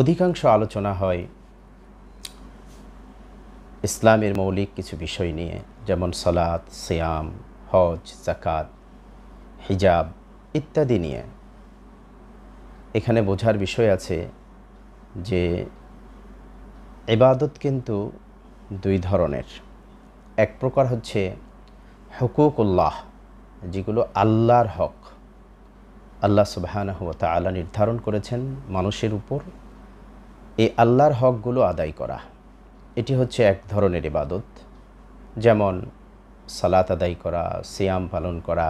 অধিকাংশ আলোচনা হয় ইসলামের মৌলিক কিছু বিষয় নিয়ে যেমন সলাদ সিয়াম হজ জাকাত হিজাব ইত্যাদি নিয়ে এখানে বোঝার বিষয় আছে যে এবাদত কিন্তু দুই ধরনের এক প্রকার হচ্ছে হকুকুল্লাহ যেগুলো আল্লাহর হক আল্লাহ সুবাহানহ আল্লাহ নির্ধারণ করেছেন মানুষের উপর এই আল্লাহর হকগুলো আদায় করা এটি হচ্ছে এক ধরনের ইবাদত যেমন সালাত আদায় করা সিয়াম পালন করা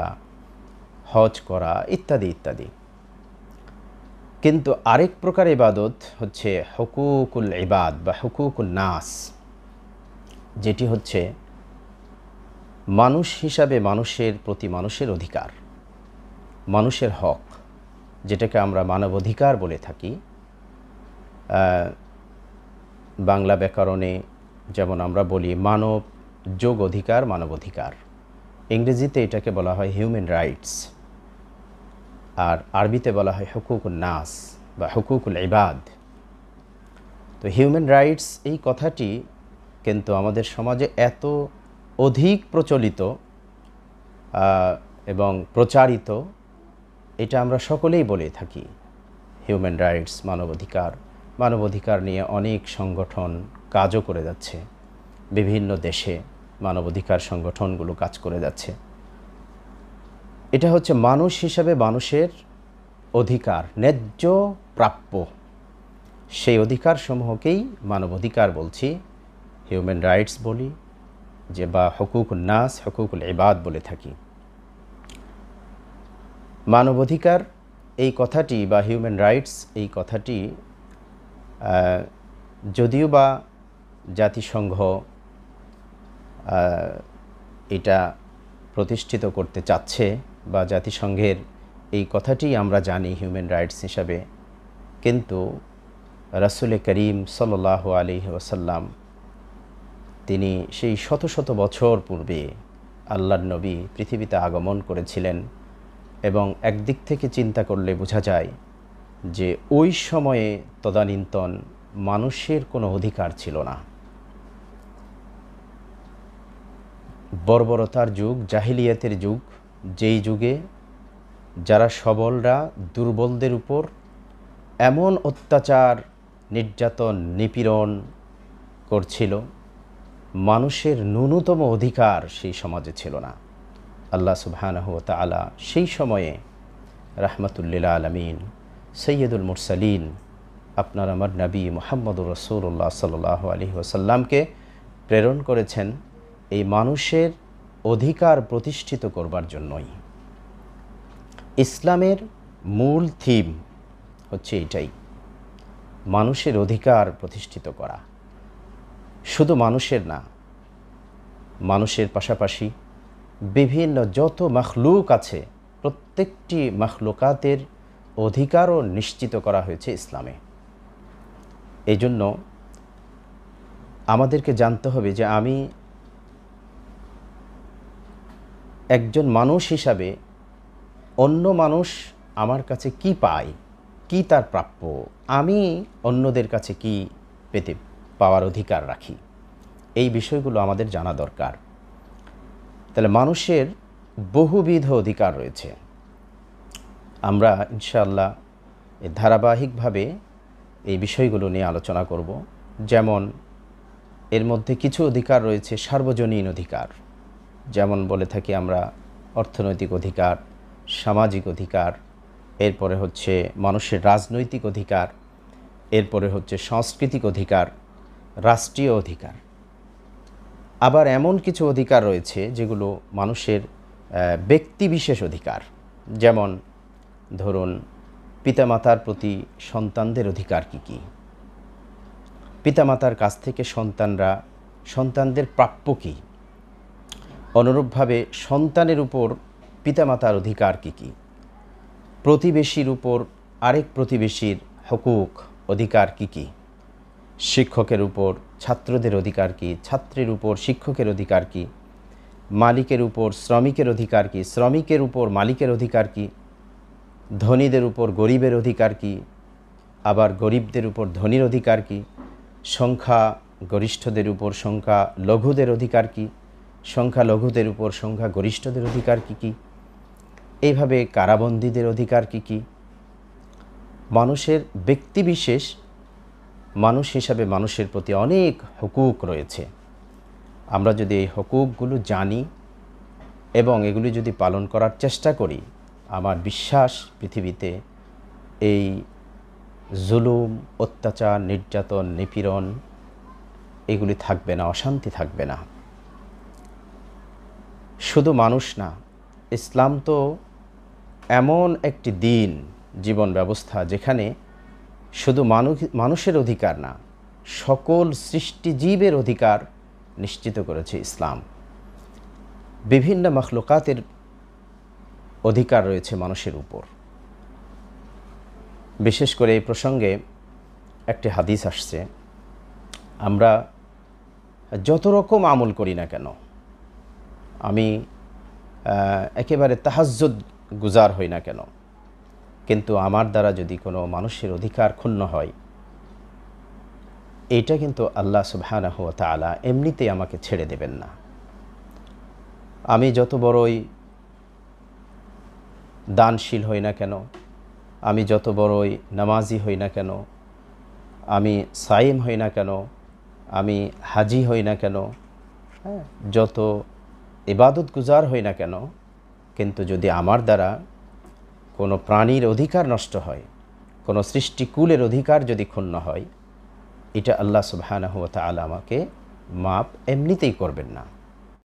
হজ করা ইত্যাদি ইত্যাদি কিন্তু আরেক প্রকার ইবাদত হচ্ছে হকুকুল ইবাদ বা হকুকুল নাস যেটি হচ্ছে মানুষ হিসাবে মানুষের প্রতি মানুষের অধিকার মানুষের হক যেটাকে আমরা মানবাধিকার বলে থাকি বাংলা ব্যাকরণে যেমন আমরা বলি মানব যোগ অধিকার মানবাধিকার ইংরেজিতে এটাকে বলা হয় হিউম্যান রাইটস আর আরবিতে বলা হয় হকুকুল নাস বা হকুকুল ইবাদ তো হিউম্যান রাইটস এই কথাটি কিন্তু আমাদের সমাজে এত অধিক প্রচলিত এবং প্রচারিত এটা আমরা সকলেই বলে থাকি হিউম্যান রাইটস মানবাধিকার মানবাধিকার নিয়ে অনেক সংগঠন কাজও করে যাচ্ছে বিভিন্ন দেশে মানবাধিকার সংগঠনগুলো কাজ করে যাচ্ছে এটা হচ্ছে মানুষ হিসাবে মানুষের অধিকার ন্যায্য প্রাপ্য সেই অধিকার সমূহকেই মানবাধিকার বলছি হিউম্যান রাইটস বলি যে বা হকুক নাস হকুকুল এবাদ বলে থাকি মানবাধিকার এই কথাটি বা হিউম্যান রাইটস এই কথাটি যদিও বা জাতিসংঘ এটা প্রতিষ্ঠিত করতে চাচ্ছে বা জাতিসংঘের এই কথাটি আমরা জানি হিউম্যান রাইটস হিসাবে কিন্তু রাসুল করিম সাল্লাহ আলী ওসাল্লাম তিনি সেই শত শত বছর পূর্বে আল্লাহর নবী পৃথিবীতে আগমন করেছিলেন এবং একদিক থেকে চিন্তা করলে বোঝা যায় যে ওই সময়ে তদানীন্তন মানুষের কোনো অধিকার ছিল না বর্বরতার যুগ জাহিলিয়াতের যুগ যেই যুগে যারা সবলরা দুর্বলদের উপর এমন অত্যাচার নির্যাতন নিপীড়ন করছিল মানুষের ন্যূনতম অধিকার সেই সমাজে ছিল না আল্লাহ সুবহানাহ তালা সেই সময়ে রাহমাতুল্লিলা আলমিন সৈয়দুল মুরসালিন আপনার আমার নবী মোহাম্মদুর রসুল্লাহ সাল আলী ওসাল্লামকে প্রেরণ করেছেন এই মানুষের অধিকার প্রতিষ্ঠিত করবার জন্যই ইসলামের মূল থিম হচ্ছে এটাই মানুষের অধিকার প্রতিষ্ঠিত করা শুধু মানুষের না মানুষের পাশাপাশি বিভিন্ন যত মখলুক আছে প্রত্যেকটি মখলুকাতের অধিকারও নিশ্চিত করা হয়েছে ইসলামে এই জন্য আমাদেরকে জানতে হবে যে আমি একজন মানুষ হিসাবে অন্য মানুষ আমার কাছে কি পায় কি তার প্রাপ্য আমি অন্যদের কাছে কি পেতে পাওয়ার অধিকার রাখি এই বিষয়গুলো আমাদের জানা দরকার তাহলে মানুষের বহুবিধ অধিকার রয়েছে আমরা ইনশাআল্লাহ ধারাবাহিকভাবে এই বিষয়গুলো নিয়ে আলোচনা করব যেমন এর মধ্যে কিছু অধিকার রয়েছে সার্বজনীন অধিকার যেমন বলে থাকি আমরা অর্থনৈতিক অধিকার সামাজিক অধিকার এরপরে হচ্ছে মানুষের রাজনৈতিক অধিকার এরপরে হচ্ছে সাংস্কৃতিক অধিকার রাষ্ট্রীয় অধিকার আবার এমন কিছু অধিকার রয়েছে যেগুলো মানুষের ব্যক্তিবিশেষ অধিকার যেমন ধরুন পিতামাতার প্রতি সন্তানদের অধিকার কী কী পিতামাতার কাছ থেকে সন্তানরা সন্তানদের প্রাপ্য কী অনুরূপভাবে সন্তানের উপর পিতামাতার অধিকার কী কী প্রতিবেশীর উপর আরেক প্রতিবেশীর হকুক অধিকার কী কী শিক্ষকের উপর ছাত্রদের অধিকার কী ছাত্রের উপর শিক্ষকের অধিকার কী মালিকের উপর শ্রমিকের অধিকার কী শ্রমিকের উপর মালিকের অধিকার কী ধনীদের উপর গরিবের অধিকার কি আবার গরিবদের উপর ধনীর অধিকার কি সংখ্যা গরিষ্ঠদের উপর সংখ্যা লঘুদের অধিকার কি সংখ্যা লঘুদের উপর সংখ্যা গরিষ্ঠদের অধিকার কি কি এইভাবে কারাবন্দীদের অধিকার কি কি মানুষের ব্যক্তিবিশেষ মানুষ হিসাবে মানুষের প্রতি অনেক হকুক রয়েছে আমরা যদি এই হকুকগুলো জানি এবং এগুলি যদি পালন করার চেষ্টা করি আমার বিশ্বাস পৃথিবীতে এই জুলুম অত্যাচার নির্যাতন নিপীড়ন এগুলি থাকবে না অশান্তি থাকবে না শুধু মানুষ না ইসলাম তো এমন একটি দিন জীবন ব্যবস্থা যেখানে শুধু মানুষ মানুষের অধিকার না সকল সৃষ্টিজীবের অধিকার নিশ্চিত করেছে ইসলাম বিভিন্ন মখলুকাতের অধিকার রয়েছে মানুষের উপর বিশেষ করে এই প্রসঙ্গে একটি হাদিস আসছে আমরা যত রকম আমল করি না কেন আমি একেবারে তাহাজ্জুদ গুজার হই না কেন কিন্তু আমার দ্বারা যদি কোনো মানুষের অধিকার ক্ষুণ্ণ হয় এটা কিন্তু আল্লাহ সুবহানাহ তালা এমনিতেই আমাকে ছেড়ে দেবেন না আমি যত বড়ই দানশীল হই না কেন আমি যত বড়ই নামাজি হই না কেন আমি সাইম হই না কেন আমি হাজি হই না কেন হ্যাঁ যত ইবাদত গুজার হই না কেন কিন্তু যদি আমার দ্বারা কোনো প্রাণীর অধিকার নষ্ট হয় কোনো সৃষ্টিকুলের অধিকার যদি ক্ষুণ্ণ হয় এটা আল্লাহ সুবাহানহ তালা আমাকে মাপ এমনিতেই করবেন না